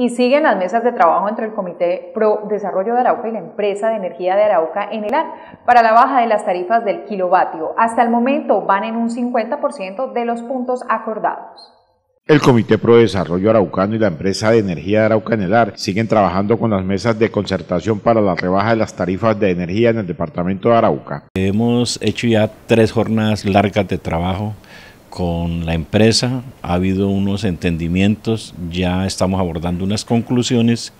y siguen las mesas de trabajo entre el Comité Pro Desarrollo de Arauca y la empresa de energía de Arauca en el AR para la baja de las tarifas del kilovatio. Hasta el momento van en un 50% de los puntos acordados. El Comité Pro Desarrollo Araucano y la empresa de energía de Arauca en Ar siguen trabajando con las mesas de concertación para la rebaja de las tarifas de energía en el departamento de Arauca. Hemos hecho ya tres jornadas largas de trabajo con la empresa, ha habido unos entendimientos, ya estamos abordando unas conclusiones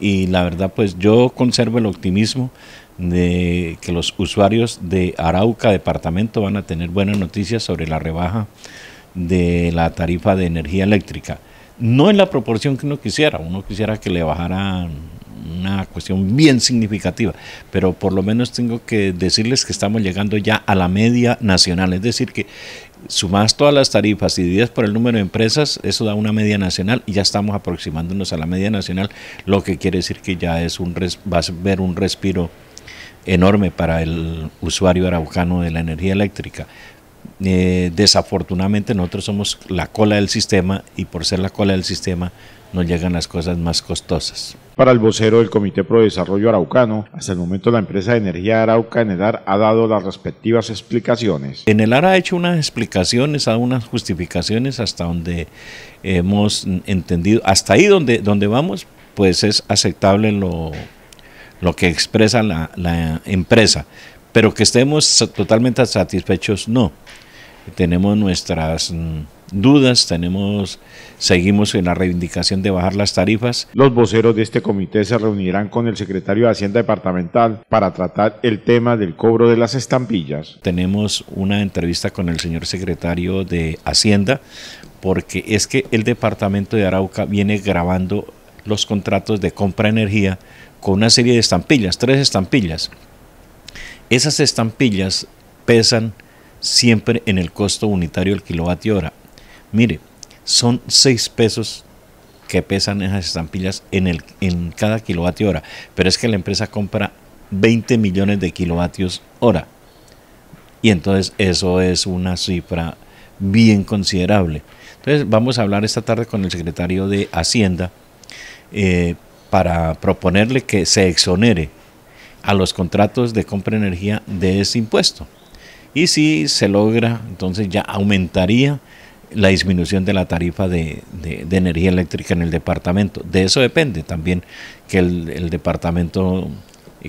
y la verdad pues yo conservo el optimismo de que los usuarios de Arauca Departamento van a tener buenas noticias sobre la rebaja de la tarifa de energía eléctrica. No en la proporción que uno quisiera, uno quisiera que le bajaran una cuestión bien significativa, pero por lo menos tengo que decirles que estamos llegando ya a la media nacional, es decir, que sumas todas las tarifas y divididas por el número de empresas, eso da una media nacional y ya estamos aproximándonos a la media nacional, lo que quiere decir que ya es un a ver un respiro enorme para el usuario araucano de la energía eléctrica. Eh, desafortunadamente nosotros somos la cola del sistema y por ser la cola del sistema nos llegan las cosas más costosas. Para el vocero del Comité Pro Desarrollo Araucano, hasta el momento la empresa de energía Arauca en AR ha dado las respectivas explicaciones. En el AR ha hecho unas explicaciones, ha dado unas justificaciones hasta donde hemos entendido, hasta ahí donde, donde vamos, pues es aceptable lo, que expresa la empresa, pero que estemos totalmente satisfechos, no tenemos nuestras mm, dudas, tenemos, seguimos en la reivindicación de bajar las tarifas. Los voceros de este comité se reunirán con el secretario de Hacienda Departamental para tratar el tema del cobro de las estampillas. Tenemos una entrevista con el señor secretario de Hacienda porque es que el departamento de Arauca viene grabando los contratos de compra de energía con una serie de estampillas, tres estampillas. Esas estampillas pesan siempre en el costo unitario del kilovatio hora. Mire, son 6 pesos que pesan esas estampillas en, cada kilovatio hora, pero es que la empresa compra 20 millones de kilovatios hora. Y entonces eso es una cifra bien considerable. Entonces vamos a hablar esta tarde con el secretario de Hacienda eh, para proponerle que se exonere a los contratos de compra de energía de ese impuesto. Y si se logra, entonces ya aumentaría la disminución de la tarifa de, energía eléctrica en el departamento. De eso depende también que el, el departamento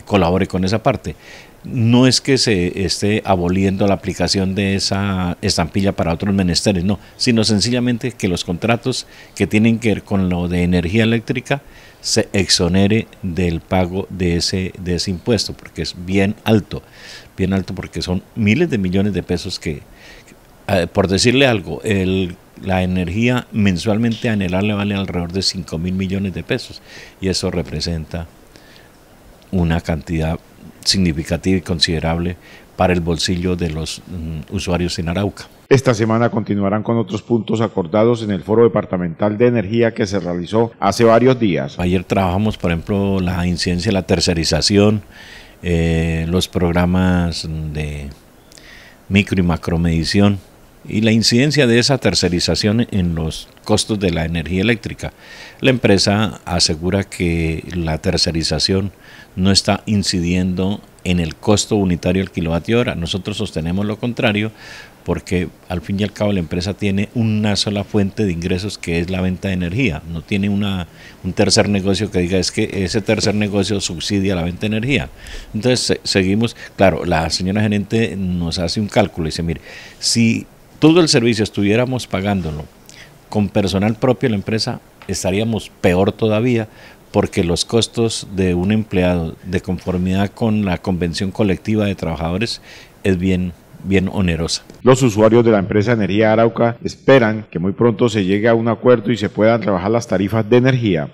colabore con esa parte no es que se esté aboliendo la aplicación de esa estampilla para otros menesteres, no, sino sencillamente que los contratos que tienen que ver con lo de energía eléctrica se exonere del pago de ese, de ese impuesto, porque es bien alto, bien alto porque son miles de millones de pesos que, eh, por decirle algo, el, la energía mensualmente le vale alrededor de 5 mil millones de pesos y eso representa una cantidad significativa y considerable para el bolsillo de los mm, usuarios en Arauca. Esta semana continuarán con otros puntos acordados en el Foro Departamental de Energía que se realizó hace varios días. Ayer trabajamos, por ejemplo, la incidencia de la tercerización, eh, los programas de micro y macro medición, y la incidencia de esa tercerización en los costos de la energía eléctrica. La empresa asegura que la tercerización no está incidiendo en el costo unitario del kilovatio hora. Nosotros sostenemos lo contrario porque al fin y al cabo la empresa tiene una sola fuente de ingresos que es la venta de energía, no tiene una, un tercer negocio que diga es que ese tercer negocio subsidia la venta de energía. Entonces seguimos, claro, la señora gerente nos hace un cálculo y dice, mire, si todo el servicio estuviéramos pagándolo con personal propio de la empresa, estaríamos peor todavía porque los costos de un empleado de conformidad con la convención colectiva de trabajadores es bien bien onerosa. Los usuarios de la empresa Energía Arauca esperan que muy pronto se llegue a un acuerdo y se puedan trabajar las tarifas de energía.